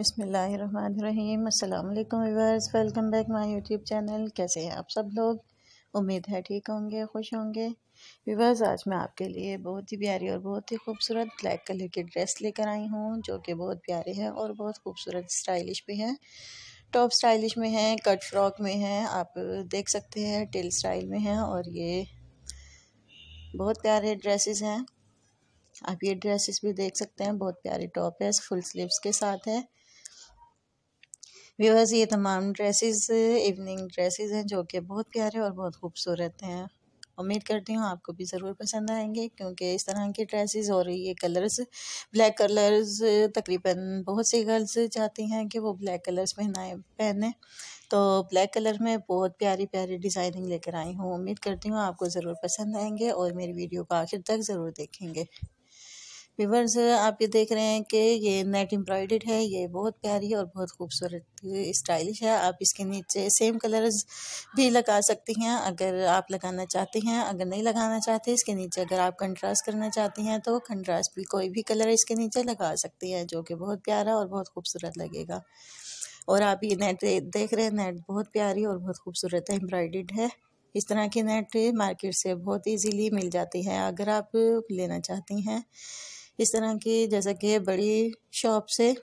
बसमीम अल्लाम viewers welcome back my YouTube channel कैसे हैं आप सब लोग उम्मीद है ठीक होंगे खुश होंगे व्यूवर्स आज मैं आपके लिए बहुत ही प्यारी और बहुत ही खूबसूरत ब्लैक कलर की ड्रेस लेकर आई हूँ जो कि बहुत प्यारे हैं और बहुत खूबसूरत स्टाइलिश भी है टॉप स्टाइलिश में हैं कट फ्रॉक में हैं आप देख सकते हैं टेल स्टाइल में हैं और ये बहुत प्यारे ड्रेसेस हैं आप ये ड्रेसेस भी देख सकते हैं बहुत प्यारे टॉप है फुल स्लीव्स के साथ है व्यूअर्स ये तमाम ड्रेसेस इवनिंग ड्रेसेस हैं जो कि बहुत प्यारे और बहुत खूबसूरत हैं उम्मीद करती हूँ आपको भी ज़रूर पसंद आएंगे क्योंकि इस तरह के ड्रेसेस और ये कलर्स ब्लैक कलर्स तकरीबन बहुत सी गर्ल्स चाहती हैं कि वो ब्लैक कलर्स पहनाए पहने तो ब्लैक कलर में बहुत प्यारी प्यारी डिज़ाइनिंग लेकर आई हूँ उम्मीद करती हूँ आपको ज़रूर पसंद आएंगे और मेरी वीडियो को आखिर तक ज़रूर देखेंगे विवर्स आप ये देख रहे हैं कि ये नेट एम्ब्रॉयडेड है ये बहुत प्यारी और बहुत खूबसूरत स्टाइलिश है आप इसके नीचे सेम कलर्स भी लगा सकती हैं अगर आप लगाना चाहते हैं अगर नहीं लगाना चाहते इसके नीचे अगर आप कंट्रास्ट करना चाहती हैं तो कंट्रास्ट भी कोई भी कलर इसके नीचे लगा सकती हैं जो कि बहुत प्यारा और बहुत खूबसूरत लगेगा और आप ये नेट देख रहे हैं नेट बहुत प्यारी और बहुत खूबसूरत है एम्ब्रॉयडेड है इस तरह की नेट मार्केट से बहुत इजीली मिल जाती है अगर आप लेना चाहती हैं इस तरह की जैसा कि बड़ी शॉप से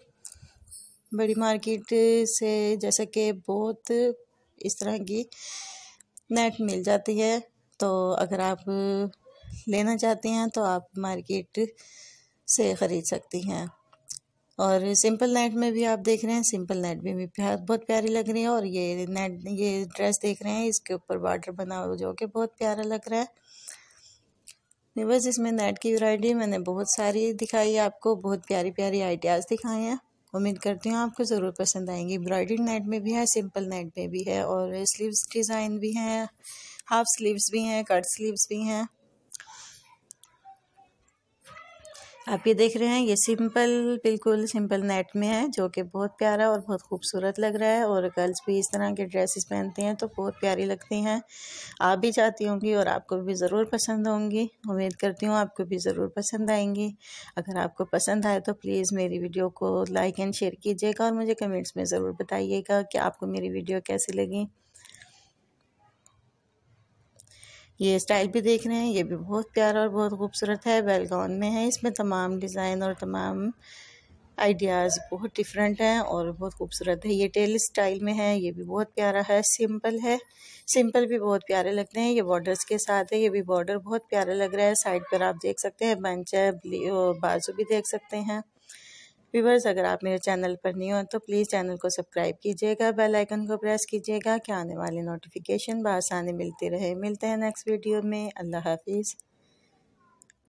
बड़ी मार्केट से जैसा कि बहुत इस तरह की नेट मिल जाती है तो अगर आप लेना चाहती हैं तो आप मार्केट से ख़रीद सकती हैं और सिंपल नेट में भी आप देख रहे हैं सिंपल नेट में भी प्यार बहुत प्यारी लग रही है और ये नेट ये ड्रेस देख रहे हैं इसके ऊपर बॉर्डर बना हुआ जो कि बहुत प्यारा लग रहा है बस इसमें नेट की वैरायटी मैंने बहुत सारी दिखाई है आपको बहुत प्यारी प्यारी आइडियाज़ दिखाए हैं उम्मीद करती हूँ आपको ज़रूर पसंद आएंगी ब्राइडेड नेट में भी है सिंपल नेट में भी है और स्लीव्स डिज़ाइन भी हैं हाफ स्लीव्स भी हैं कट स्लीव्स भी हैं आप ये देख रहे हैं ये सिंपल बिल्कुल सिंपल नेट में है जो कि बहुत प्यारा और बहुत खूबसूरत लग रहा है और गर्ल्स भी इस तरह के ड्रेसेस पहनती हैं तो बहुत प्यारी लगती हैं आप भी चाहती होंगी और आपको भी ज़रूर पसंद होंगी उम्मीद करती हूँ आपको भी ज़रूर पसंद आएंगी अगर आपको पसंद आए तो प्लीज़ मेरी वीडियो को लाइक एंड शेयर कीजिएगा और मुझे कमेंट्स में ज़रूर बताइएगा कि आपको मेरी वीडियो कैसी लगी ये स्टाइल भी देख रहे हैं ये भी बहुत प्यारा और बहुत खूबसूरत है बेलगाउन में है इसमें तमाम डिज़ाइन और तमाम आइडियाज़ बहुत डिफरेंट हैं और बहुत खूबसूरत है ये टेल स्टाइल में है ये भी बहुत प्यारा है सिंपल है सिंपल भी बहुत प्यारे लगते हैं ये बॉर्डर्स के साथ है ये भी बॉर्डर बहुत प्यारा लग रहा है साइड पर आप देख सकते हैं बंच है बाजू भी देख सकते हैं व्यूवर्स अगर आप मेरे चैनल पर नहीं हो तो प्लीज़ चैनल को सब्सक्राइब कीजिएगा बेल आइकन को प्रेस कीजिएगा कि आने वाली नोटिफिकेशन बसानी मिलती रहे मिलते हैं नेक्स्ट वीडियो में अल्लाह हाफिज़